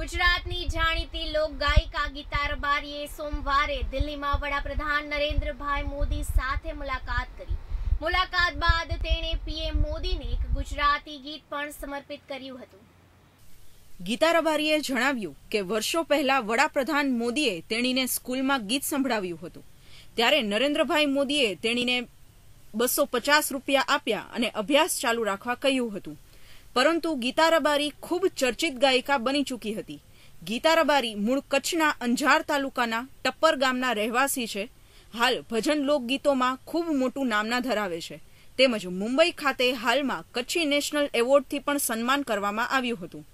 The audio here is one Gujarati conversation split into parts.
ગુજરાતની જાણીતી લોક ગાયિકા ગીતા રબારીએ સોમવારે દિલ્હીમાં વડાપ્રધાન નરેન્દ્રભાઈ મોદી સાથે મુલાકાત કરી મુલાકાત બાદ તેણે પીએમ મોદીને એક ગુજરાતી ગીત પણ સમર્પિત કર્યું હતું ગીતારબારીએ જણાવ્યું કે વર્ષો પહેલા વડાપ્રધાન મોદીએ તેણીને સ્કૂલમાં ગીત સંભળાવ્યું હતું ત્યારે નરેન્દ્રભાઈ મોદીએ તેણીને બસો પચાસ રૂપિયા આપ્યા અને અભ્યાસ ચાલુ રાખવા કહ્યું હતું પરંતુ ગીતા રબારી ખૂબ ચર્ચિત ગાયિકા બની ચૂકી હતી ગીતારબારી મૂળ કચ્છના અંજાર તાલુકાના ટપ્પર ગામના રહેવાસી છે હાલ ભજન લોકગીતોમાં ખૂબ મોટું નામના ધરાવે છે તેમજ મુંબઈ ખાતે હાલમાં કચ્છી નેશનલ એવોર્ડથી પણ સન્માન કરવામાં આવ્યું હતું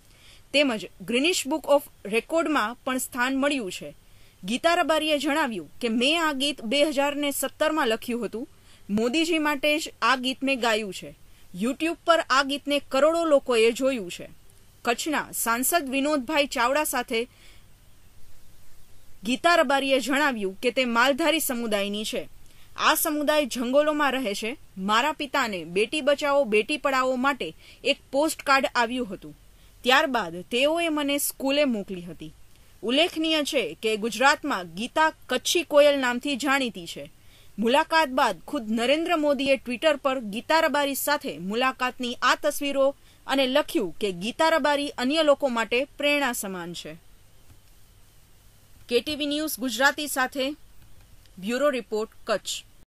તેમજ ગ્રીનિશ બુક ઓફ રેકોર્ડમાં પણ સ્થાન મળ્યું છે ગીતારબારીએ જણાવ્યું કે મેં આ ગીત બે હજાર ને સત્તરમાં લખ્યું હતું મોદીજી માટે જ આ ગીત મેં ગાયું છે યુટ્યુબ પર આ ગીતને કરોડો લોકોએ જોયું છે કચ્છના સાંસદ વિનોદભાઈ ચાવડા સાથે ગીતા રબારીએ જણાવ્યું કે તે માલધારી સમુદાયની છે આ સમુદાય જંગલોમાં રહે છે મારા પિતાને બેટી બચાવો બેટી પઢાઓ માટે એક પોસ્ટકાર્ડ આવ્યું હતું ત્યારબાદ તેઓએ મને સ્કૂલે મોકલી હતી ઉલ્લેખનીય છે કે ગુજરાતમાં ગીતા કચ્છી કોયલ નામથી જાણીતી છે મુલાકાત બાદ ખુદ નરેન્દ્ર મોદીએ ટ્વિટર પર ગીતા રબારી સાથે મુલાકાતની આ તસવીરો અને લખ્યું કે ગીતા રબારી અન્ય લોકો માટે પ્રેરણા સમાન છે કેટીવી ન્યૂઝ ગુજરાતી સાથે બ્યુરો રિપોર્ટ કચ્છ